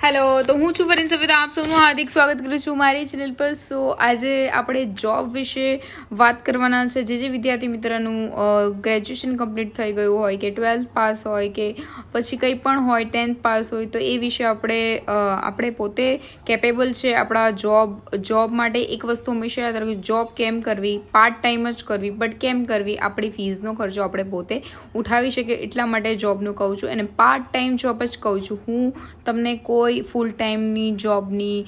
hello તો હું છું ફરીન સવિતા આપ સૌનું હાર્દિક સ્વાગત કરું છું મારી ચેનલ પર સો આજે આપણે જોબ વિશે વાત કરવાના છે જે જે વિદ્યાર્થી મિત્રનું ગ્રેજ્યુએશન કમ્પ્લીટ થઈ ગયું હોય કે ટ્વેલ્થ પાસ હોય કે પછી કંઈ પણ હોય ટેન્થ પાસ હોય તો એ વિશે આપણે આપણે પોતે કેપેબલ છે આપણા જોબ જોબ માટે એક વસ્તુ હંમેશા યાદ રાખવી જોબ કેમ કરવી પાર્ટ ટાઈમ જ કરવી બટ કેમ કરવી આપણી ફીઝનો ખર્ચો આપણે પોતે ઉઠાવી શકીએ એટલા માટે જોબનું કહું છું અને પાર્ટ ટાઈમ જોબ જ કહું છું હું તમને કોઈ કોઈ ફૂલ ટાઈમની જોબની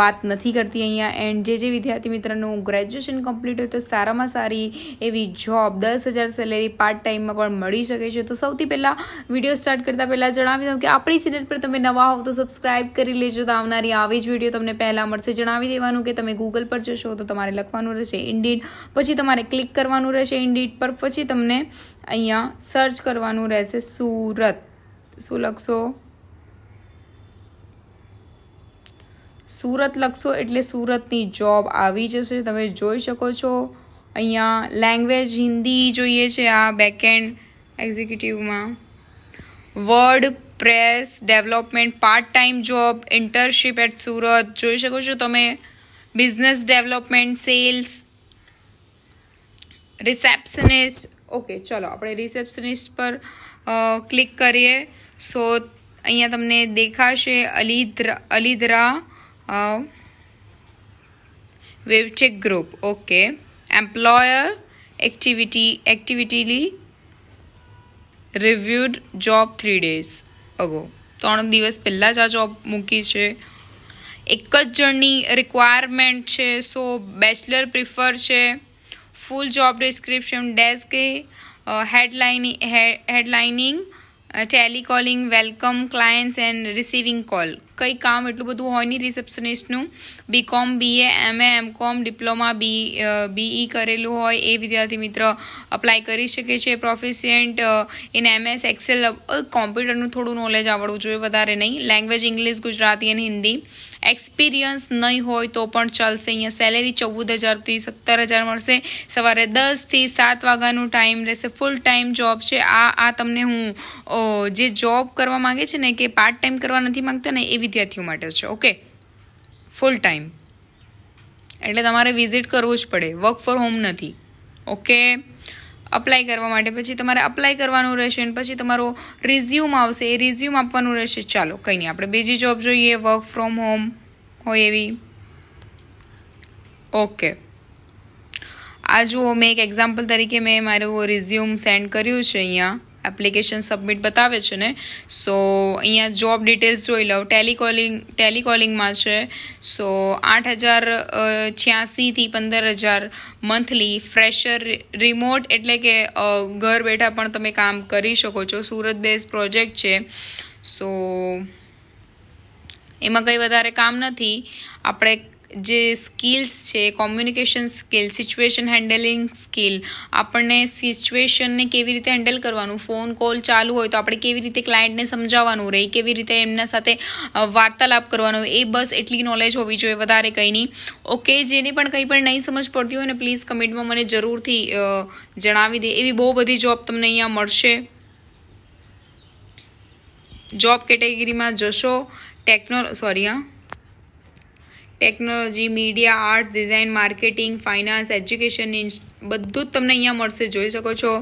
વાત નથી કરતી અહીંયા એન્ડ જે જે વિદ્યાર્થી મિત્રનું ગ્રેજ્યુએશન કમ્પ્લીટ હોય તો સારામાં સારી એવી જોબ દસ હજાર સેલેરી પાર્ટ ટાઈમમાં પણ મળી શકે છે તો સૌથી પહેલાં વિડીયો સ્ટાર્ટ કરતાં પહેલાં જણાવી દઉં કે આપણી ચેનલ પર તમે નવા હોવ તો સબસ્ક્રાઈબ કરી લેજો તો આવનારી આવી જ વિડીયો તમને પહેલાં મળશે જણાવી દેવાનું કે તમે ગૂગલ પર જશો તો તમારે લખવાનું રહેશે ઇન્ડીડ પછી તમારે ક્લિક કરવાનું રહેશે ઇન્ડીડ પર પછી તમને અહીંયા સર્ચ કરવાનું રહેશે સુરત શું લખશો સુરત લખશો એટલે સુરતની જોબ આવી જશે તમે જોઈ શકો છો અહીંયા લેંગ્વેજ હિન્દી જોઈએ છે આ બેકએન્ડ એક્ઝિક્યુટિવમાં WordPress development part time job internship at Surat જોઈ શકો છો તમે business development sales receptionist okay ચલો આપણે રિસેપ્શનિસ્ટ પર ક્લિક કરીએ સો અહીંયા તમને દેખાશે અલીધ્ર અલીદ્રા વેવચેક group okay employer activity actively reviewed job three days ago ત્રણ દિવસ પહેલાં જ આ જોબ મૂકી છે એક જ જણની રિક્વાયરમેન્ટ છે સો બેચલર પ્રિફર છે full job description desk headlining headlining telecalling welcome clients and receiving call કંઈ કામ એટલું બધું હોય નહીં રિસેપ્શનિસ્ટનું B Com BA MA com diploma B BE e કરેલું હોય એ વિદ્યાર્થી મિત્ર અપ્લાય કરી શકે છે પ્રોફિશિયન્ટ ઇન એમએસ એક્સેલ કોમ્પ્યુટરનું થોડું નોલેજ આવડવું જોઈએ વધારે નહીં લેંગ્વેજ ઇંગ્લિશ ગુજરાતી અને હિન્દી એક્સપિરિયન્સ નહીં હોય તો પણ ચાલશે અહીંયા સેલેરી ચૌદ હજારથી સત્તર હજાર મળશે સવારે દસથી સાત વાગ્યાનું ટાઈમ રહેશે ફૂલ ટાઈમ જોબ છે આ આ તમને હું જે જોબ કરવા માગે છે ને કે પાર્ટ ટાઈમ કરવા નથી માગતા ને એ વિદ્યાર્થીઓ માટે છે ઓકે ફૂલ ટાઈમ એટલે તમારે વિઝિટ કરવું જ પડે વર્ક ફોર હોમ નથી ઓકે અપ્લાય કરવા માટે પછી તમારે અપ્લાય કરવાનું રહેશે અને પછી તમારો રિઝ્યુમ આવશે એ રિઝ્યુમ આપવાનું રહેશે ચાલો કંઈ નહીં આપણે બીજી જોબ જોઈએ વર્ક ફ્રોમ હોમ હોય એવી ઓકે આ જુઓ મેં એક એક્ઝામ્પલ તરીકે મેં મારું રિઝ્યુમ સેન્ડ કર્યું છે અહીંયા એપ્લિકેશન સબમિટ બતાવે છે ને સો અહીંયા જોબ ડિટેલ્સ જોઈ લઉં ટેલિકોલિંગ ટેલિકોલિંગમાં છે સો આઠ હજાર છ્યાસીથી પંદર હજાર મંથલી ફ્રેશર રિમોટ એટલે કે ઘર બેઠા પણ તમે કામ કરી શકો છો સુરત બેઝ પ્રોજેક્ટ છે સો એમાં કંઈ વધારે કામ નથી આપણે જે સ્કિલ્સ છે communication skill situation handling skill આપણને સિચ્યુએશનને કેવી રીતે હેન્ડલ કરવાનું ફોન કોલ ચાલુ હોય તો આપણે કેવી રીતે ક્લાયન્ટને સમજાવવાનું રહે કેવી રીતે એમના સાથે વાર્તાલાપ કરવાનો એ બસ એટલી નોલેજ હોવી જોઈએ વધારે કંઈ નહીં ઓકે જેની પણ કંઈ પણ નહીં સમજ પડતી હોય ને પ્લીઝ કમેન્ટમાં મને જરૂરથી જણાવી દે એવી બહુ બધી જોબ તમને અહીંયા મળશે જોબ કેટેગરીમાં જશો ટેકનો સોરી હા technology media art design marketing finance education બધું જ તમને અહીંયા મળશે જોઈ શકો છો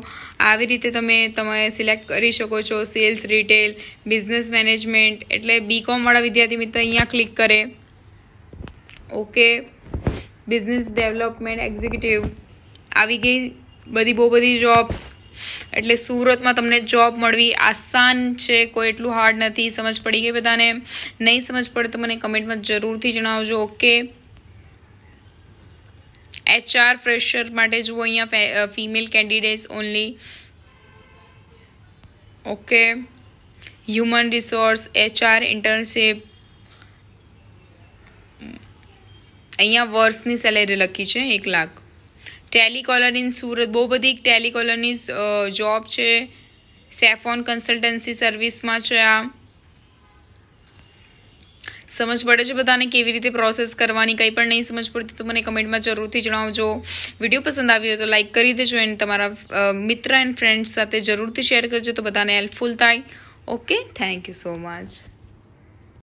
આવી રીતે તમે તમે સિલેક્ટ કરી શકો છો સેલ્સ રિટેલ બિઝનેસ મેનેજમેન્ટ એટલે બીકોમવાળા વિદ્યાર્થી મિત્ર અહીંયા ક્લિક કરે ઓકે બિઝનેસ ડેવલપમેન્ટ એક્ઝિક્યુટિવ આવી ગઈ બધી બહુ બધી જોબ્સ એટલે સુરતમાં તમને જોબ મળવી આસાન છે કોઈ એટલું હાર્ડ નથી સમજ પડી ગઈ બધાને નહીં સમજ પડે તો મને કમેન્ટમાં જરૂરથી જણાવજો ઓકે એચઆર ફ્રેશર માટે જુઓ અહીંયા female candidates only okay human resource HR internship અહીંયા વર્ષની સેલેરી લખી છે એક લાખ टेलिकॉलर इन सूरत बहु बधी एक टेलिकॉलर जॉब है सैफोन कंसल्टन्सी सर्विस में छा समझ पड़े बताने के रीते प्रोसेस करवा कहीं पर नहीं समझ पड़ती तो मैंने कमेंट में जरूर थी जो वीडियो पसंद आई हो तो लाइक कर दजो एंड तरा मित्र एंड फ्रेंड्स साथ जरूर थी शेयर करजो तो बताने हेल्पफुल थाय okay thank you so much